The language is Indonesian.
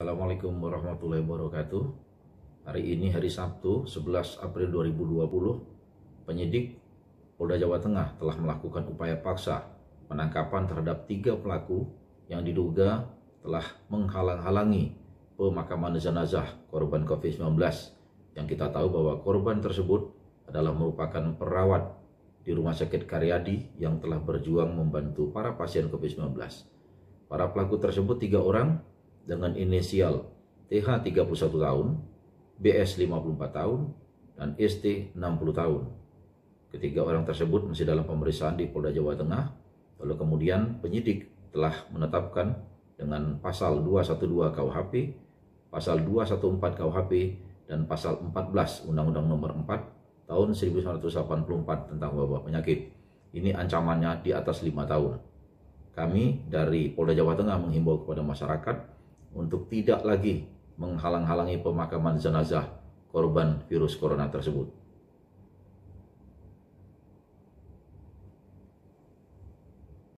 Assalamualaikum warahmatullahi wabarakatuh. Hari ini hari Sabtu 11 April 2020, penyidik Polda Jawa Tengah telah melakukan upaya paksa penangkapan terhadap tiga pelaku yang diduga telah menghalang-halangi pemakaman jenazah korban COVID-19 yang kita tahu bahwa korban tersebut adalah merupakan perawat di Rumah Sakit Karyadi yang telah berjuang membantu para pasien COVID-19. Para pelaku tersebut tiga orang dengan inisial TH 31 tahun, BS 54 tahun, dan ST 60 tahun. Ketiga orang tersebut masih dalam pemeriksaan di Polda Jawa Tengah, lalu kemudian penyidik telah menetapkan dengan pasal 212 KUHP, pasal 214 KUHP, dan pasal 14 Undang-Undang Nomor 4 tahun 1984 tentang wabah penyakit. Ini ancamannya di atas 5 tahun. Kami dari Polda Jawa Tengah menghimbau kepada masyarakat untuk tidak lagi menghalang-halangi pemakaman jenazah korban virus corona tersebut.